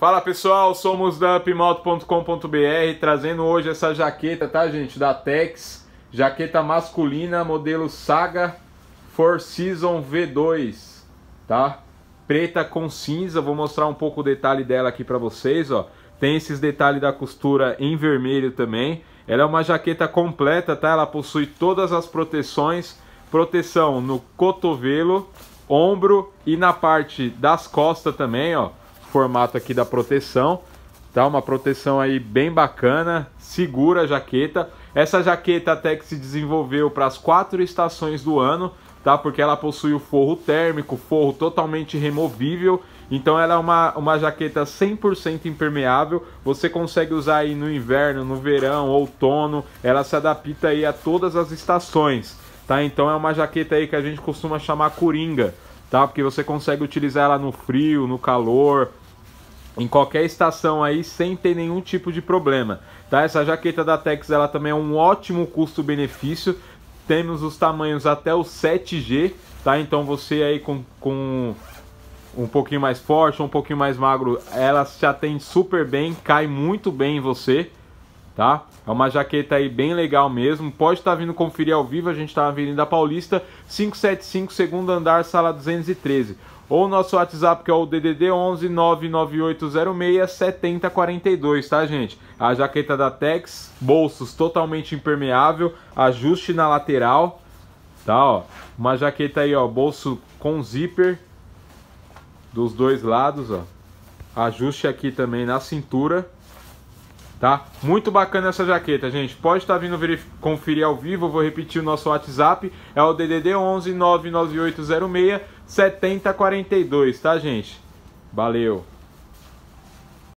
Fala pessoal, somos da upmoto.com.br trazendo hoje essa jaqueta, tá gente? Da Tex, jaqueta masculina, modelo Saga Four Season V2, tá? Preta com cinza, vou mostrar um pouco o detalhe dela aqui pra vocês, ó. Tem esses detalhes da costura em vermelho também. Ela é uma jaqueta completa, tá? Ela possui todas as proteções, proteção no cotovelo, ombro e na parte das costas também, ó formato aqui da proteção, tá? Uma proteção aí bem bacana, segura a jaqueta. Essa jaqueta até que se desenvolveu para as quatro estações do ano, tá? Porque ela possui o forro térmico, forro totalmente removível. Então ela é uma, uma jaqueta 100% impermeável. Você consegue usar aí no inverno, no verão, outono. Ela se adapta aí a todas as estações, tá? Então é uma jaqueta aí que a gente costuma chamar coringa, tá? Porque você consegue utilizar ela no frio, no calor, em qualquer estação aí sem ter nenhum tipo de problema. Tá? Essa jaqueta da Tex ela também é um ótimo custo-benefício. Temos os tamanhos até o 7G, tá? Então você aí com, com um pouquinho mais forte, um pouquinho mais magro, ela se atende super bem, cai muito bem em você tá? É uma jaqueta aí bem legal mesmo. Pode estar tá vindo conferir ao vivo, a gente está na Avenida Paulista, 575, segundo andar, sala 213. Ou nosso WhatsApp que é o DDD 11 99806 7042, tá, gente? A jaqueta da Tex, bolsos totalmente impermeável, ajuste na lateral, tá, ó. Uma jaqueta aí, ó, bolso com zíper dos dois lados, ó. Ajuste aqui também na cintura, tá? Muito bacana essa jaqueta, gente. Pode estar tá vindo conferir ao vivo, eu vou repetir o nosso WhatsApp, é o DDD 11 99806 7042, tá, gente? Valeu.